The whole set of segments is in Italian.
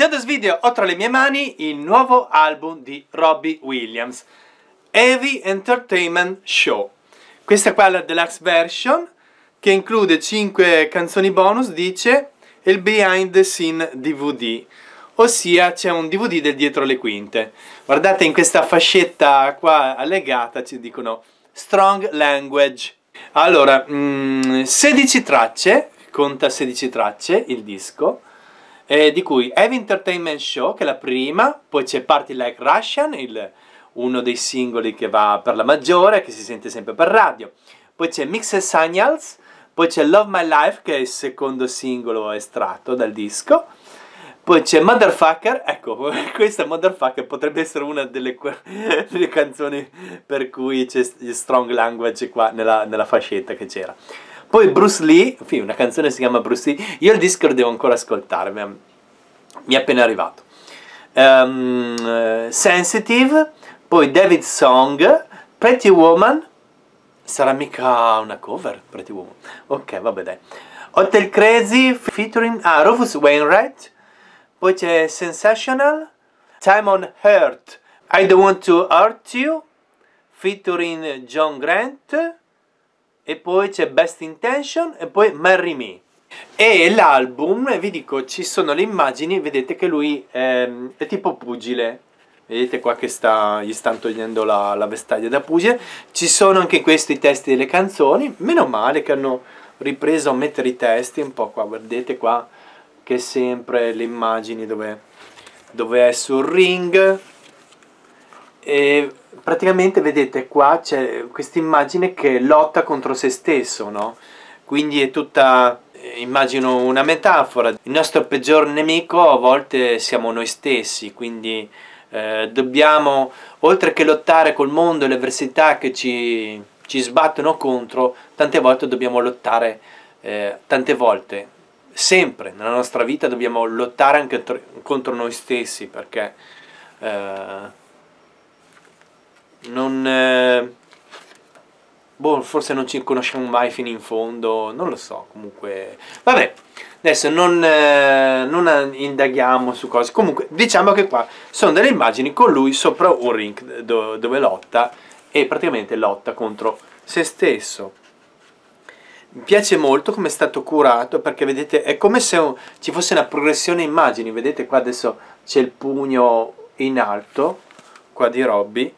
Ciao this video ho tra le mie mani il nuovo album di Robbie Williams, Heavy Entertainment Show. Questa qua è la deluxe version che include 5 canzoni bonus, dice, e il behind the scene DVD, ossia c'è un DVD del dietro le quinte. Guardate in questa fascetta qua allegata ci dicono Strong Language. Allora, 16 mm, tracce, conta 16 tracce il disco, eh, di cui Heavy Entertainment Show, che è la prima, poi c'è Party Like Russian, il, uno dei singoli che va per la maggiore, che si sente sempre per radio, poi c'è Mixed Signals, poi c'è Love My Life, che è il secondo singolo estratto dal disco, poi c'è Motherfucker, ecco, questa Motherfucker potrebbe essere una delle, delle canzoni per cui c'è Strong Language qua nella, nella fascetta che c'era. Poi Bruce Lee, una canzone si chiama Bruce Lee, io il disco lo devo ancora ascoltare, mi è appena arrivato. Um, sensitive, poi David Song, Pretty Woman, sarà mica una cover, Pretty Woman, ok vabbè dai. Hotel Crazy featuring ah, Rufus Wainwright, poi c'è Sensational, Time on Hurt, I Don't Want to Hurt You, featuring John Grant, e poi c'è Best Intention, e poi Marry Me e l'album vi dico ci sono le immagini vedete che lui è, ehm, è tipo pugile vedete qua che sta, gli stanno togliendo la, la, vestaglia da pugile ci sono anche questi i testi delle canzoni meno male che hanno ripreso a mettere i testi un po' qua guardate qua che sempre le immagini dove, dove è sul ring e praticamente vedete qua c'è questa immagine che lotta contro se stesso no? quindi è tutta eh, immagino una metafora, il nostro peggior nemico a volte siamo noi stessi, quindi eh, dobbiamo, oltre che lottare col mondo e le avversità che ci, ci, sbattono contro, tante volte dobbiamo lottare, eh, tante volte, sempre nella nostra vita dobbiamo lottare anche contro noi stessi perché eh, non eh, boh, forse non ci conosciamo mai fino in fondo, non lo so, comunque, vabbè, adesso non, eh, non indaghiamo su cose, comunque diciamo che qua sono delle immagini con lui sopra un ring do, dove lotta e praticamente lotta contro se stesso. Mi piace molto come è stato curato perché vedete è come se un, ci fosse una progressione immagini, vedete qua adesso c'è il pugno in alto, qua di Robby,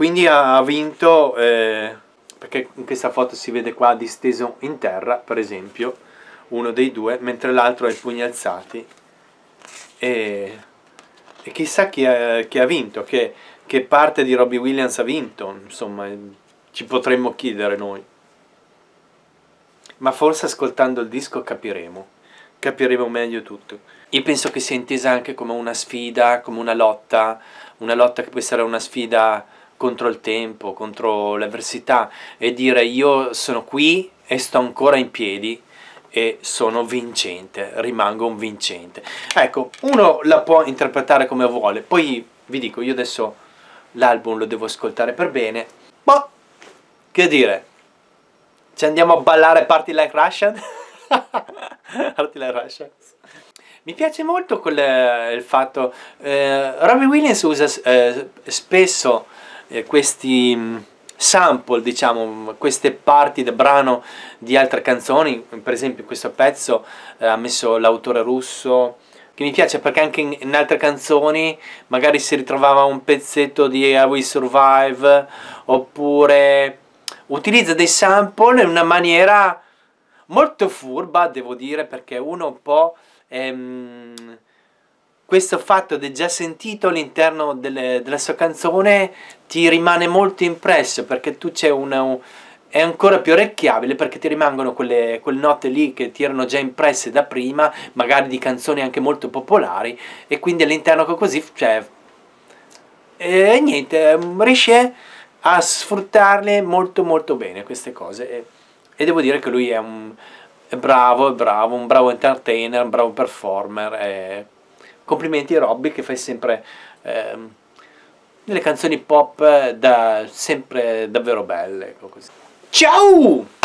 quindi ha vinto, eh, perché in questa foto si vede qua disteso in terra, per esempio, uno dei due, mentre l'altro ha i pugni alzati. E, e chissà chi, è, chi ha vinto, che, che parte di Robbie Williams ha vinto, insomma, ci potremmo chiedere noi. Ma forse ascoltando il disco capiremo capiremo meglio tutto. Io penso che sia intesa anche come una sfida, come una lotta, una lotta che può essere una sfida contro il tempo, contro l'avversità e dire io sono qui e sto ancora in piedi e sono vincente, rimango un vincente. Ecco, uno la può interpretare come vuole, poi vi dico, io adesso l'album lo devo ascoltare per bene, ma che dire, ci andiamo a ballare Party Like Russian? Party Like Russian? Mi piace molto quel, eh, il fatto, eh, Robbie Williams usa eh, spesso eh, questi mm, sample, diciamo, mm, queste parti del brano di altre canzoni, per esempio questo pezzo eh, ha messo l'autore russo, che mi piace perché anche in, in, altre canzoni magari si ritrovava un pezzetto di I Will Survive, oppure utilizza dei sample in una maniera molto furba, devo dire, perché uno un po'... Ehm, questo fatto di già sentito all'interno delle, della sua canzone ti rimane molto impresso perché tu c'è Un, è ancora più orecchiabile perché ti rimangono quelle, quelle, note lì che ti erano già impresse da prima, magari di canzoni anche molto popolari, e quindi all'interno così, cioè, e niente, riesce a sfruttarle molto molto bene queste cose, e, e devo dire che lui è, un, è bravo, è bravo, un bravo entertainer, un bravo performer, è, complimenti a Robby che fai sempre ehm, delle canzoni pop eh, da, sempre davvero belle. Ecco Ciao!